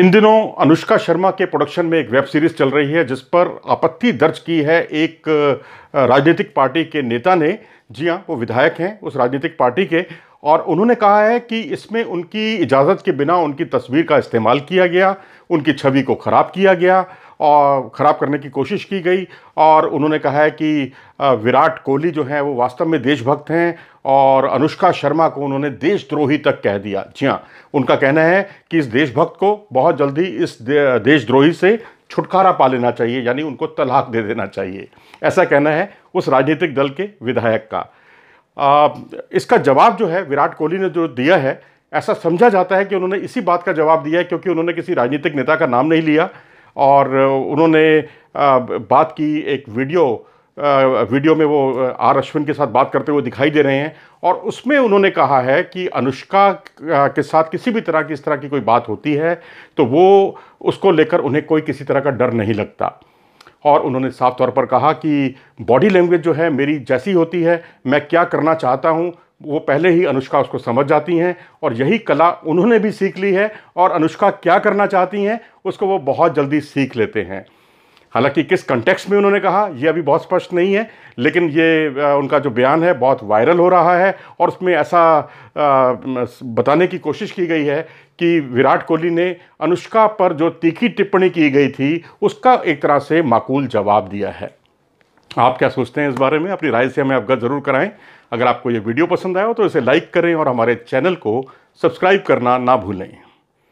इन दिनों अनुष्का शर्मा के प्रोडक्शन में एक वेब सीरीज चल रही है जिस पर आपत्ति दर्ज की है एक राजनीतिक पार्टी के नेता ने जी हाँ वो विधायक हैं उस राजनीतिक पार्टी के और उन्होंने कहा है कि इसमें उनकी इजाज़त के बिना उनकी तस्वीर का इस्तेमाल किया गया उनकी छवि को ख़राब किया गया और ख़राब करने की कोशिश की गई और उन्होंने कहा है कि विराट कोहली जो हैं वो वास्तव में देशभक्त हैं और अनुष्का शर्मा को उन्होंने देशद्रोही तक कह दिया जी हाँ उनका कहना है कि इस देशभक्त को बहुत जल्दी इस देशद्रोही से छुटकारा पा लेना चाहिए यानी उनको तलाक दे देना चाहिए ऐसा कहना है उस राजनीतिक दल के विधायक का आ, इसका जवाब जो है विराट कोहली ने जो दिया है ऐसा समझा जाता है कि उन्होंने इसी बात का जवाब दिया है क्योंकि उन्होंने किसी राजनीतिक नेता का नाम नहीं लिया और उन्होंने बात की एक वीडियो वीडियो में वो आर अश्विन के साथ बात करते हुए दिखाई दे रहे हैं और उसमें उन्होंने कहा है कि अनुष्का के साथ किसी भी तरह की इस तरह की कोई बात होती है तो वो उसको लेकर उन्हें कोई किसी तरह का डर नहीं लगता और उन्होंने साफ तौर पर कहा कि बॉडी लैंग्वेज जो है मेरी जैसी होती है मैं क्या करना चाहता हूँ वो पहले ही अनुष्का उसको समझ जाती हैं और यही कला उन्होंने भी सीख ली है और अनुष्का क्या करना चाहती हैं उसको वो बहुत जल्दी सीख लेते हैं हालांकि किस कंटेक्स्ट में उन्होंने कहा यह अभी बहुत स्पष्ट नहीं है लेकिन ये उनका जो बयान है बहुत वायरल हो रहा है और उसमें ऐसा बताने की कोशिश की गई है कि विराट कोहली ने अनुष्का पर जो तीखी टिप्पणी की गई थी उसका एक तरह से माकूल जवाब दिया है आप क्या सोचते हैं इस बारे में अपनी राय से हमें अवगत ज़रूर कराएं अगर आपको ये वीडियो पसंद आया हो तो इसे लाइक करें और हमारे चैनल को सब्सक्राइब करना ना भूलें